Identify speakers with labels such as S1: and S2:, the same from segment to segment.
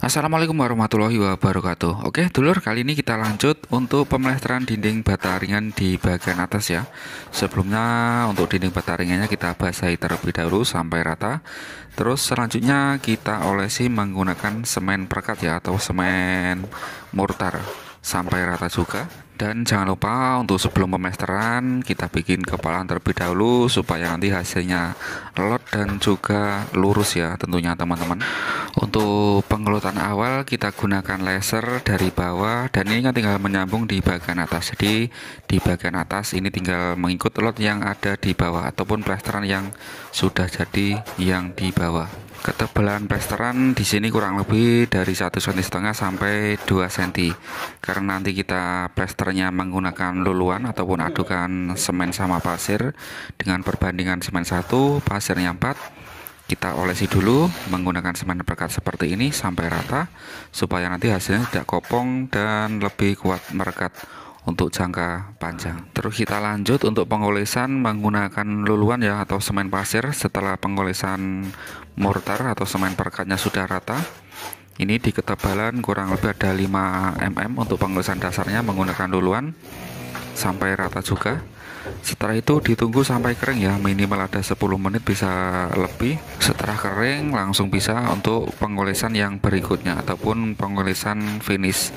S1: Assalamualaikum warahmatullahi wabarakatuh Oke dulur kali ini kita lanjut untuk pemlesteran dinding bata ringan di bagian atas ya Sebelumnya untuk dinding bata ringannya kita basahi terlebih dahulu sampai rata Terus selanjutnya kita olesi menggunakan semen perkat ya atau semen mortar sampai rata juga dan jangan lupa untuk sebelum pemesteran kita bikin kepalan terlebih dahulu supaya nanti hasilnya lot dan juga lurus ya tentunya teman-teman untuk pengelutan awal kita gunakan laser dari bawah dan ini kan tinggal menyambung di bagian atas jadi di bagian atas ini tinggal mengikut lot yang ada di bawah ataupun plasteran yang sudah jadi yang di bawah ketebalan plesteran di sini kurang lebih dari satu senti setengah sampai 2 cm karena nanti kita plesternya menggunakan luluan ataupun adukan semen sama pasir dengan perbandingan semen satu pasirnya 4 kita olesi dulu menggunakan semen berkat seperti ini sampai rata supaya nanti hasilnya tidak kopong dan lebih kuat merekat untuk jangka panjang. Terus kita lanjut untuk pengolesan menggunakan luluan ya atau semen pasir setelah pengolesan mortar atau semen perkatnya sudah rata. Ini di ketebalan kurang lebih ada 5 mm untuk pengolesan dasarnya menggunakan luluan sampai rata juga. Setelah itu ditunggu sampai kering ya, minimal ada 10 menit bisa lebih. Setelah kering langsung bisa untuk pengolesan yang berikutnya ataupun pengolesan finish.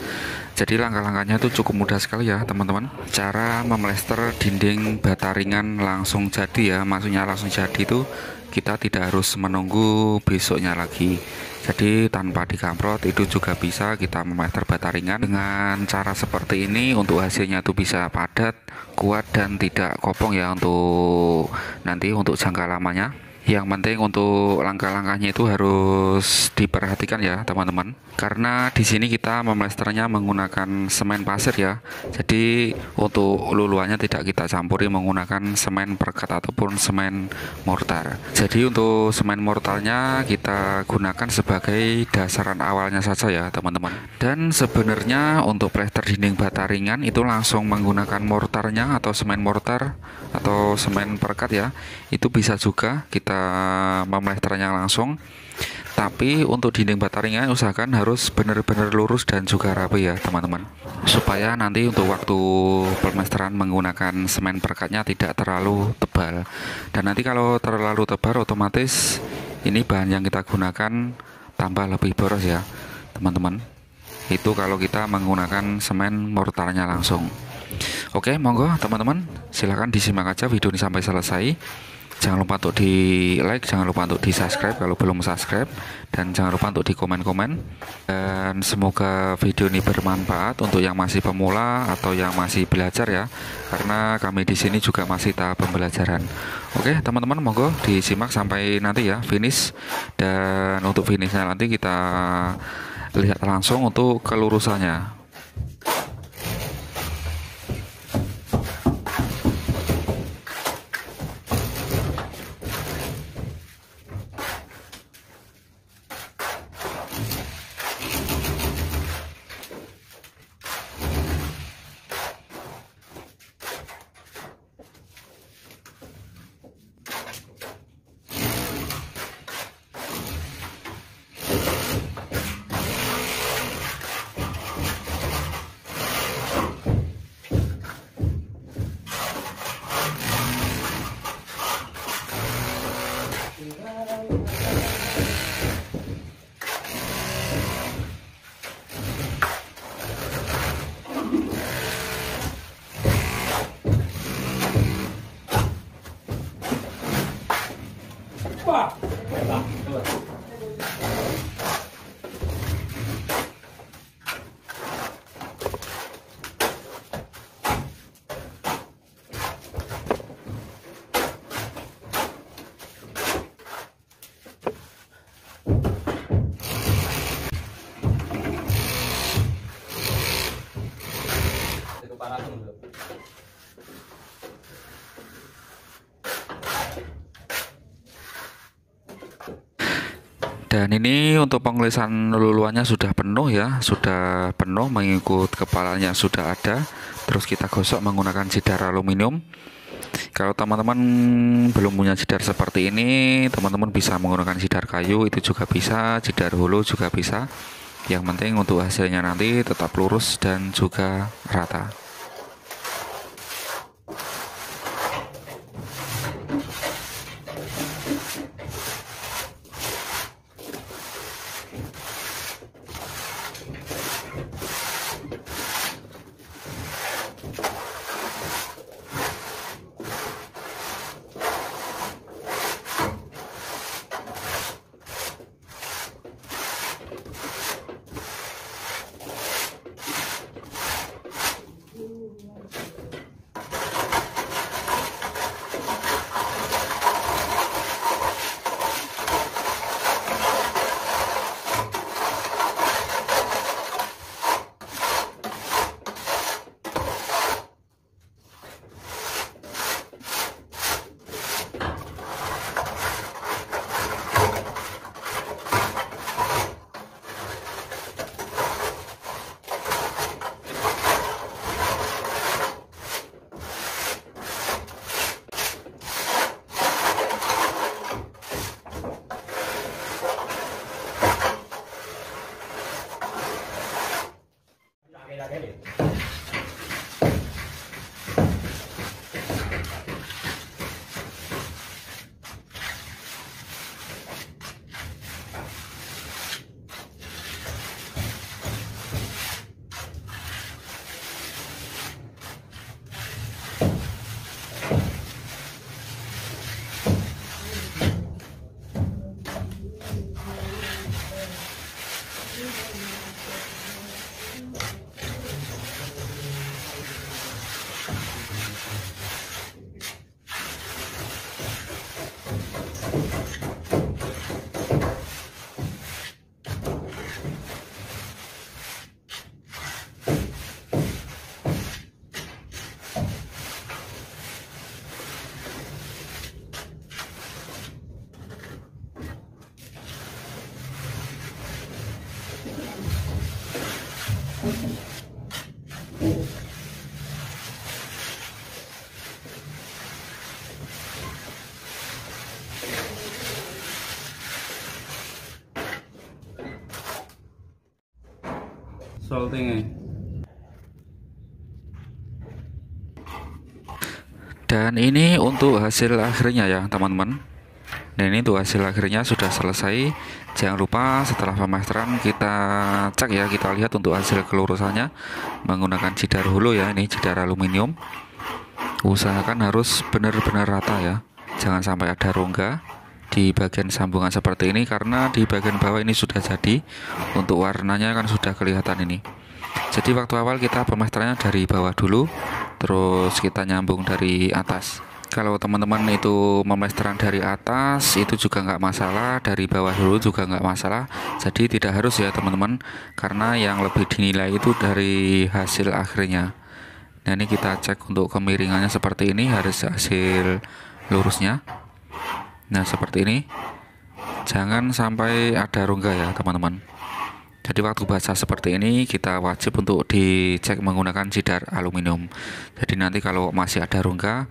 S1: Jadi langkah-langkahnya itu cukup mudah sekali ya teman-teman. Cara memelester dinding bata ringan langsung jadi ya, maksudnya langsung jadi itu kita tidak harus menunggu besoknya lagi. Jadi tanpa dikamprot itu juga bisa kita memelester ringan dengan cara seperti ini untuk hasilnya itu bisa padat, kuat dan tidak kopong ya untuk nanti untuk jangka lamanya yang penting untuk langkah-langkahnya itu harus diperhatikan ya teman-teman karena di sini kita memesternya menggunakan semen pasir ya jadi untuk luluannya tidak kita campuri menggunakan semen perkat ataupun semen mortar jadi untuk semen mortalnya kita gunakan sebagai dasaran awalnya saja ya teman-teman dan sebenarnya untuk plester dinding bata ringan itu langsung menggunakan mortarnya atau semen mortar atau semen perekat ya itu bisa juga kita memelesternya langsung tapi untuk dinding bataringnya usahakan harus benar-benar lurus dan juga rapi ya teman-teman supaya nanti untuk waktu pemesteran menggunakan semen perekatnya tidak terlalu tebal dan nanti kalau terlalu tebal otomatis ini bahan yang kita gunakan tambah lebih boros ya teman-teman itu kalau kita menggunakan semen mortarnya langsung oke monggo teman-teman silahkan disimak aja video ini sampai selesai jangan lupa untuk di like jangan lupa untuk di subscribe kalau belum subscribe dan jangan lupa untuk di komen komen dan semoga video ini bermanfaat untuk yang masih pemula atau yang masih belajar ya karena kami di sini juga masih tahap pembelajaran oke teman-teman monggo disimak sampai nanti ya finish dan untuk finishnya nanti kita lihat langsung untuk kelurusannya Dan ini untuk pengelisan luluannya sudah penuh ya, sudah penuh mengikut kepalanya sudah ada. Terus kita gosok menggunakan sidar aluminium. Kalau teman-teman belum punya sidar seperti ini, teman-teman bisa menggunakan sidar kayu itu juga bisa, sidar hulu juga bisa. Yang penting untuk hasilnya nanti tetap lurus dan juga rata. saltingnya e. dan ini untuk hasil akhirnya ya teman-teman dan ini tuh hasil akhirnya sudah selesai jangan lupa setelah pemasteran kita cek ya kita lihat untuk hasil kelurusannya menggunakan jidar hulu ya ini jidar aluminium usahakan harus benar-benar rata ya jangan sampai ada rongga di bagian sambungan seperti ini karena di bagian bawah ini sudah jadi untuk warnanya kan sudah kelihatan ini jadi waktu awal kita pemasterannya dari bawah dulu terus kita nyambung dari atas kalau teman-teman itu memesteran dari atas itu juga nggak masalah dari bawah dulu juga nggak masalah jadi tidak harus ya teman-teman karena yang lebih dinilai itu dari hasil akhirnya nah ini kita cek untuk kemiringannya seperti ini harus hasil lurusnya Nah seperti ini Jangan sampai ada rongga ya teman-teman Jadi waktu basah seperti ini kita wajib untuk dicek menggunakan sidar aluminium Jadi nanti kalau masih ada rongga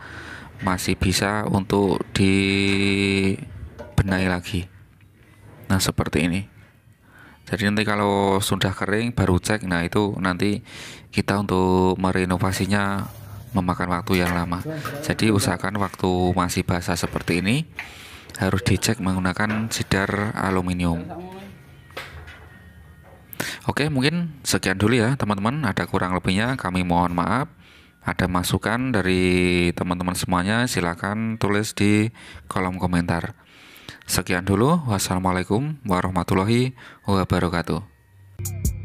S1: Masih bisa untuk dibenahi lagi Nah seperti ini jadi nanti kalau sudah kering baru cek nah itu nanti kita untuk merenovasinya memakan waktu yang lama jadi usahakan waktu masih basah seperti ini harus dicek menggunakan sidar aluminium. Oke, mungkin sekian dulu ya, teman-teman. Ada kurang lebihnya, kami mohon maaf. Ada masukan dari teman-teman semuanya, silakan tulis di kolom komentar. Sekian dulu. Wassalamualaikum warahmatullahi wabarakatuh.